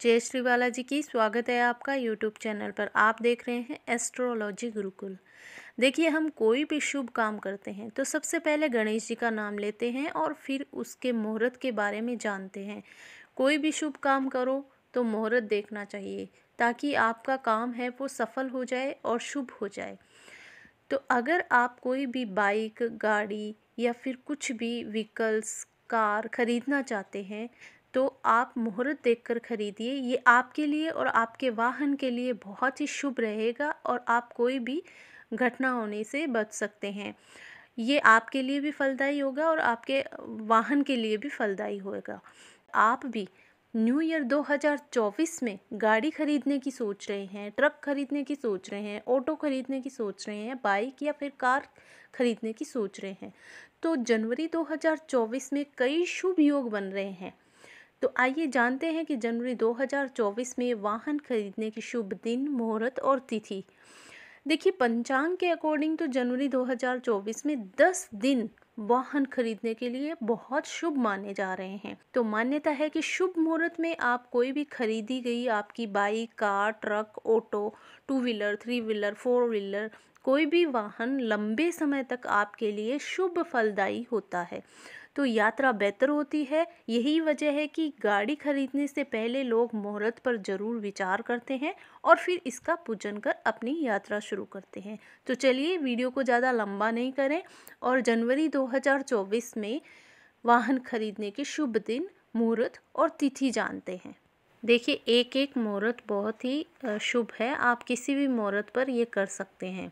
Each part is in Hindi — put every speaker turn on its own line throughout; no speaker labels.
जय श्री बालाजी की स्वागत है आपका यूट्यूब चैनल पर आप देख रहे हैं एस्ट्रोलॉजी गुरुकुल देखिए हम कोई भी शुभ काम करते हैं तो सबसे पहले गणेश जी का नाम लेते हैं और फिर उसके मुहूर्त के बारे में जानते हैं कोई भी शुभ काम करो तो मुहूर्त देखना चाहिए ताकि आपका काम है वो सफल हो जाए और शुभ हो जाए तो अगर आप कोई भी बाइक गाड़ी या फिर कुछ भी व्हीकल्स कार खरीदना चाहते हैं तो आप मुहूर्त देखकर खरीदिए ये आपके लिए और आपके वाहन के लिए बहुत ही शुभ रहेगा और आप कोई भी घटना होने से बच सकते हैं ये आपके लिए भी फलदायी होगा और आपके वाहन के लिए भी फलदायी होगा आप भी न्यू ईयर 2024 में गाड़ी खरीदने की सोच रहे हैं ट्रक खरीदने की सोच रहे हैं ऑटो खरीदने की सोच रहे हैं बाइक या फिर कार खरीदने की सोच रहे हैं तो जनवरी 2024 में कई शुभ योग बन रहे हैं तो आइए जानते हैं कि जनवरी 2024 में वाहन खरीदने की शुभ दिन मुहूर्त और तिथि देखिए पंचांग के अकॉर्डिंग तो जनवरी 2024 में 10 दिन वाहन खरीदने के लिए बहुत शुभ माने जा रहे हैं तो मान्यता है कि शुभ मुहूर्त में आप कोई भी खरीदी गई आपकी bike car truck auto two wheeler three wheeler four wheeler कोई भी वाहन लंबे समय तक आपके लिए शुभ फलदायी होता है तो यात्रा बेहतर होती है यही वजह है कि गाड़ी खरीदने से पहले लोग मुहूर्त पर ज़रूर विचार करते हैं और फिर इसका पूजन कर अपनी यात्रा शुरू करते हैं तो चलिए वीडियो को ज़्यादा लंबा नहीं करें और जनवरी 2024 में वाहन खरीदने के शुभ दिन मुहूर्त और तिथि जानते हैं देखिए एक एक मुहूर्त बहुत ही शुभ है आप किसी भी मुहूर्त पर ये कर सकते हैं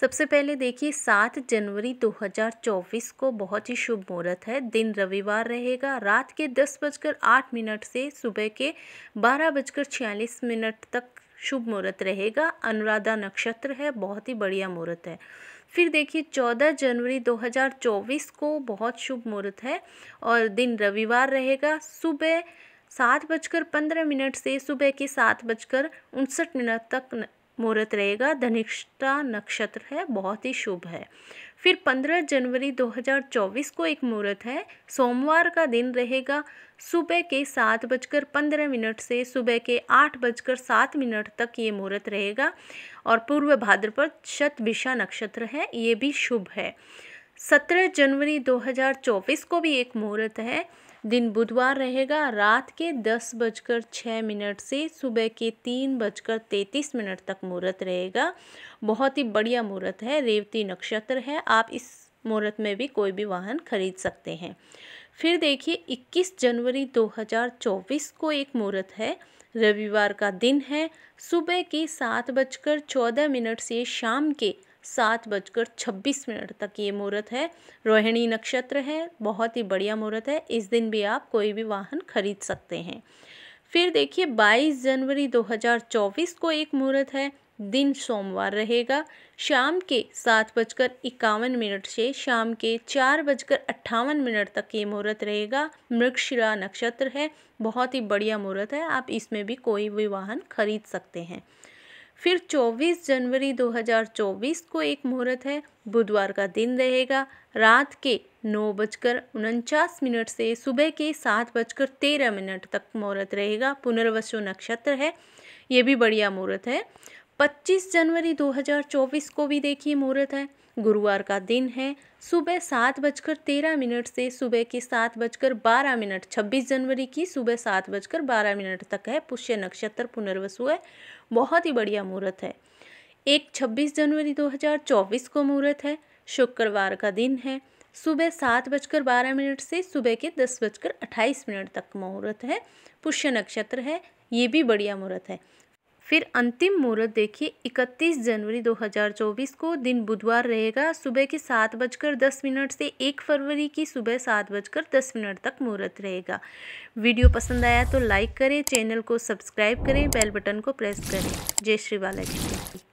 सबसे पहले देखिए सात जनवरी 2024 को बहुत ही शुभ मुहूर्त है दिन रविवार रहेगा रात के दस बजकर आठ मिनट से सुबह के बारह बजकर छियालीस मिनट तक शुभ मुहूर्त रहेगा अनुराधा नक्षत्र है बहुत ही बढ़िया मुहूर्त है फिर देखिए चौदह जनवरी 2024 को बहुत शुभ मुहूर्त है और दिन रविवार रहेगा सुबह सात बजकर पंद्रह मिनट से सुबह के सात बजकर उनसठ मिनट तक मुहूर्त रहेगा धनिष्ठा नक्षत्र है बहुत ही शुभ है फिर 15 जनवरी 2024 को एक मुहूर्त है सोमवार का दिन रहेगा सुबह के सात बजकर पंद्रह मिनट से सुबह के आठ बजकर सात मिनट तक ये मुहूर्त रहेगा और पूर्व भाद्रपद शतभिषा नक्षत्र है ये भी शुभ है सत्रह जनवरी 2024 को भी एक मुहूर्त है दिन बुधवार रहेगा रात के दस बजकर छः मिनट से सुबह के तीन बजकर तैंतीस मिनट तक मुहूर्त रहेगा बहुत ही बढ़िया मुहूर्त है रेवती नक्षत्र है आप इस मुहूर्त में भी कोई भी वाहन खरीद सकते हैं फिर देखिए 21 जनवरी 2024 को एक मुहूर्त है रविवार का दिन है सुबह के सात बजकर चौदह मिनट से शाम के सात बजकर छब्बीस मिनट तक ये मुहूर्त है रोहिणी नक्षत्र है बहुत ही बढ़िया मुहूर्त है इस दिन भी आप कोई भी वाहन खरीद सकते हैं फिर देखिए 22 जनवरी 2024 को एक मुहूर्त है दिन सोमवार रहेगा शाम के सात बजकर इक्यावन मिनट से शाम के चार बजकर अट्ठावन मिनट तक ये मुहूर्त रहेगा मृगशिरा नक्षत्र है बहुत ही बढ़िया मुहूर्त है आप इसमें भी कोई भी वाहन खरीद सकते हैं फिर 24 जनवरी 2024 को एक मुहूर्त है बुधवार का दिन रहेगा रात के नौ बजकर उनचास मिनट से सुबह के सात बजकर तेरह मिनट तक मुहूर्त रहेगा पुनर्वसु नक्षत्र है ये भी बढ़िया मुहूर्त है 25 जनवरी 2024 को भी देखिए मुहूर्त है गुरुवार का दिन है सुबह सात बजकर तेरह मिनट से सुबह के सात बजकर बारह मिनट छब्बीस जनवरी की सुबह सात बजकर बारह मिनट तक है पुष्य नक्षत्र पुनर्वसु है बहुत ही बढ़िया मुहूर्त है एक छब्बीस जनवरी दो हज़ार चौबीस को मुहूर्त है शुक्रवार का दिन है सुबह सात बजकर बारह मिनट से सुबह के दस बजकर अट्ठाईस मिनट तक मुहूर्त है पुष्य नक्षत्र है ये भी बढ़िया मुहूर्त है फिर अंतिम मुहूर्त देखिए 31 जनवरी 2024 को दिन बुधवार रहेगा सुबह के सात बजकर दस मिनट से एक फरवरी की सुबह सात बजकर दस मिनट तक मुहूर्त रहेगा वीडियो पसंद आया तो लाइक करें चैनल को सब्सक्राइब करें बेल बटन को प्रेस करें जय श्री बालाजी